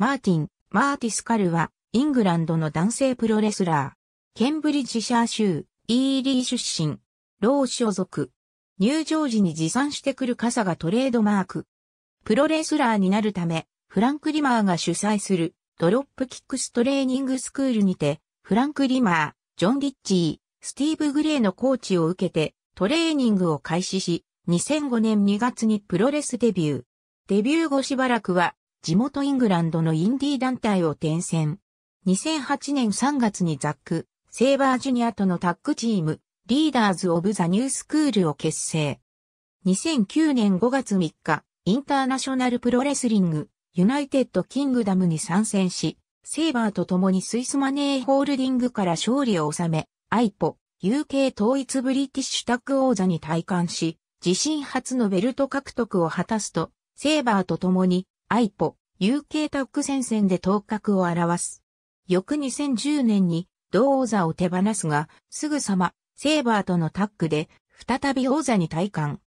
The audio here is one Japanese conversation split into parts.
マーティン・マーティスカルは、イングランドの男性プロレスラー。ケンブリッジシャー州、イーリー出身。老所属。入場時に持参してくる傘がトレードマーク。プロレスラーになるため、フランク・リマーが主催する、ドロップキックストレーニングスクールにて、フランク・リマー、ジョン・リッチー、スティーブ・グレーのコーチを受けて、トレーニングを開始し、2005年2月にプロレスデビュー。デビュー後しばらくは、地元イングランドのインディー団体を転戦。2008年3月にザック、セーバージュニアとのタッグチーム、リーダーズ・オブ・ザ・ニュースクールを結成。2009年5月3日、インターナショナルプロレスリング、ユナイテッド・キングダムに参戦し、セーバーと共にスイスマネーホールディングから勝利を収め、アイポ、UK 統一ブリティッシュタッグ王座に退官し、自身初のベルト獲得を果たすと、セーバーと共にアイポ、UK タッグ戦線で頭角を表す。翌2010年に同王座を手放すが、すぐさま、セーバーとのタッグで、再び王座に退官。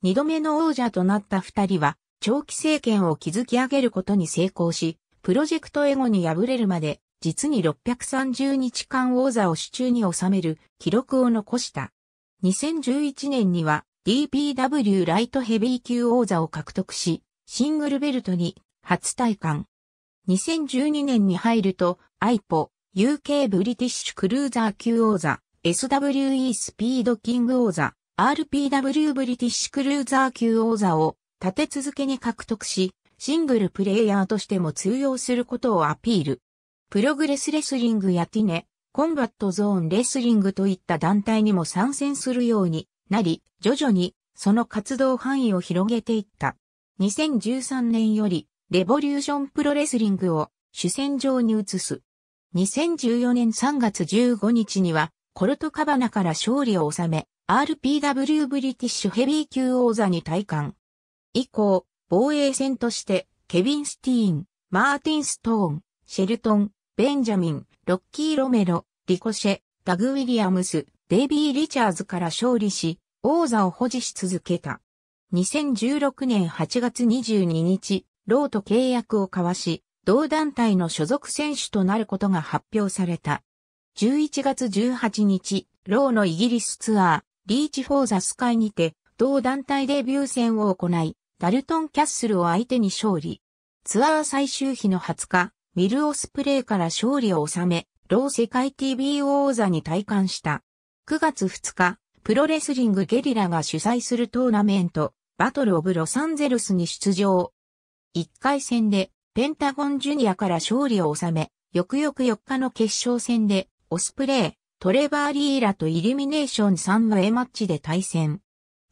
二度目の王者となった二人は、長期政権を築き上げることに成功し、プロジェクトエゴに敗れるまで、実に630日間王座を手中に収める記録を残した。2011年には DPW ライトヘビー級王座を獲得し、シングルベルトに初体感。2012年に入ると、IPO、UK ブリティッシュクルーザー級王座、SWE スピードキング王座、RPW ブリティッシュクルーザー級王座を立て続けに獲得し、シングルプレイヤーとしても通用することをアピール。プログレスレスリングやティネ、コンバットゾーンレスリングといった団体にも参戦するようになり、徐々にその活動範囲を広げていった。2013年より、レボリューションプロレスリングを主戦場に移す。2014年3月15日には、コルトカバナから勝利を収め、RPW ブリティッシュヘビー級王座に退官。以降、防衛戦として、ケビン・スティーン、マーティン・ストーン、シェルトン、ベンジャミン、ロッキー・ロメロ、リコシェ、ダグ・ウィリアムス、デイビー・リチャーズから勝利し、王座を保持し続けた。2016年8月22日、ローと契約を交わし、同団体の所属選手となることが発表された。11月18日、ローのイギリスツアー、リーチ・フォー・ザ・スカイにて、同団体デビュー戦を行い、ダルトン・キャッスルを相手に勝利。ツアー最終日の20日、ウィル・オスプレイから勝利を収め、ロー世界 TV 王座に退官した。9月2日、プロレスリングゲリラが主催するトーナメント、バトル・オブ・ロサンゼルスに出場。1回戦で、ペンタゴンジュニアから勝利を収め、翌々4日の決勝戦で、オスプレイ、トレバー・リーラとイルミネーション3 w A マッチで対戦。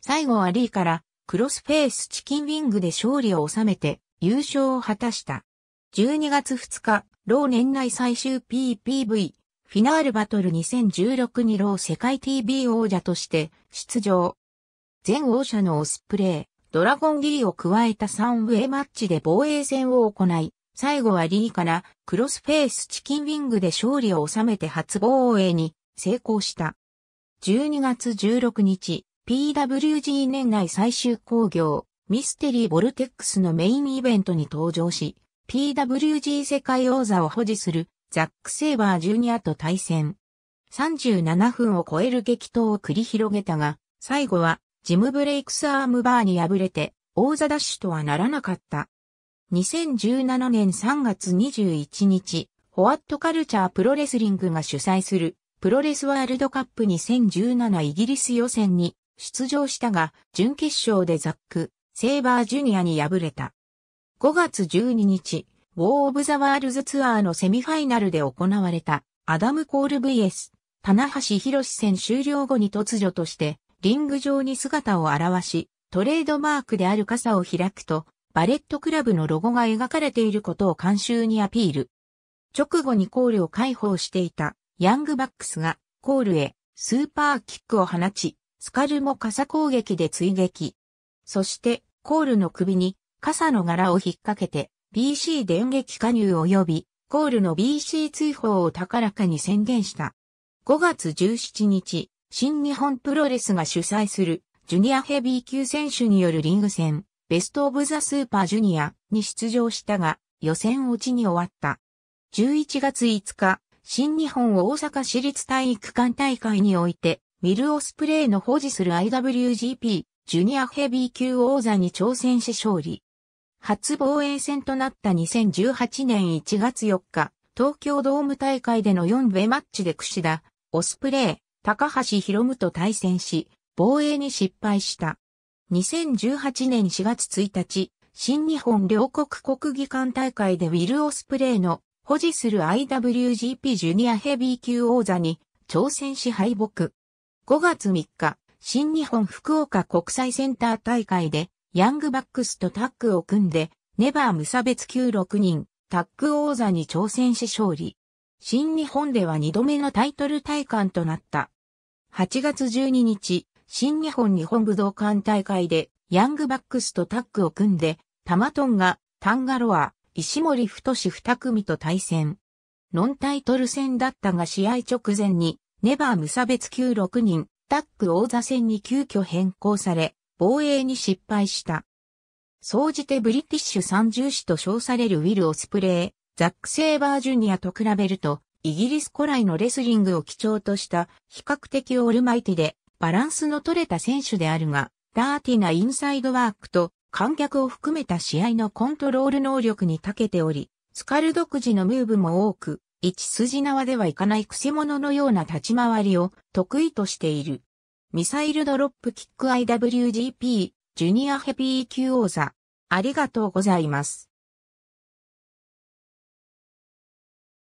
最後はリーから、クロスフェイスチキンウィングで勝利を収めて、優勝を果たした。12月2日、ロー年内最終 PPV、フィナールバトル2016にロー世界 TV 王者として出場。全王者のオスプレイ、ドラゴンギリを加えた3ウェイマッチで防衛戦を行い、最後はリーからクロスフェイスチキンウィングで勝利を収めて初防衛に成功した。12月16日、PWG 年内最終工業、ミステリーボルテックスのメインイベントに登場し、PWG 世界王座を保持するザック・セイバー・ジュニアと対戦。37分を超える激闘を繰り広げたが、最後はジム・ブレイクス・アームバーに敗れて、王座ダッシュとはならなかった。2017年3月21日、ホワットカルチャープロレスリングが主催する、プロレスワールドカップ2017イギリス予選に出場したが、準決勝でザック、セーバージュニアに敗れた。5月12日、ウォー・オブ・ザ・ワールズツアーのセミファイナルで行われた、アダム・コール VS、棚橋博戦終了後に突如として、リング上に姿を現し、トレードマークである傘を開くと、バレットクラブのロゴが描かれていることを監修にアピール。直後にコールを解放していたヤングバックスがコールへスーパーキックを放ち、スカルも傘攻撃で追撃。そしてコールの首に傘の柄を引っ掛けて BC 電撃加入及びコールの BC 追放を高らかに宣言した。5月17日、新日本プロレスが主催するジュニアヘビー級選手によるリング戦、ベストオブザスーパージュニアに出場したが、予選落ちに終わった。11月5日、新日本大阪市立体育館大会において、ウィル・オスプレイの保持する IWGP、ジュニアヘビー級王座に挑戦し勝利。初防衛戦となった2018年1月4日、東京ドーム大会での4部マッチで串田、オスプレイ、高橋博夢と対戦し、防衛に失敗した。2018年4月1日、新日本両国国技館大会でウィル・オスプレイの保持する IWGP ジュニアヘビー級王座に挑戦し敗北。5月3日、新日本福岡国際センター大会でヤングバックスとタッグを組んでネバー無差別級6人タッグ王座に挑戦し勝利。新日本では2度目のタイトル体感となった。8月12日、新日本日本武道館大会で、ヤングバックスとタッグを組んで、タマトンが、タンガロア、石森太志二組と対戦。ノンタイトル戦だったが試合直前に、ネバー無差別級6人、タッグ王座戦に急遽変更され、防衛に失敗した。総じてブリティッシュ三重士と称されるウィル・オスプレイ、ザック・セイバー・ジュニアと比べると、イギリス古来のレスリングを基調とした比較的オールマイティでバランスの取れた選手であるが、ダーティなインサイドワークと観客を含めた試合のコントロール能力に長けており、スカル独自のムーブも多く、一筋縄ではいかない癖者のような立ち回りを得意としている。ミサイルドロップキック IWGP ジュニアヘビー級王座。ありがとうございます。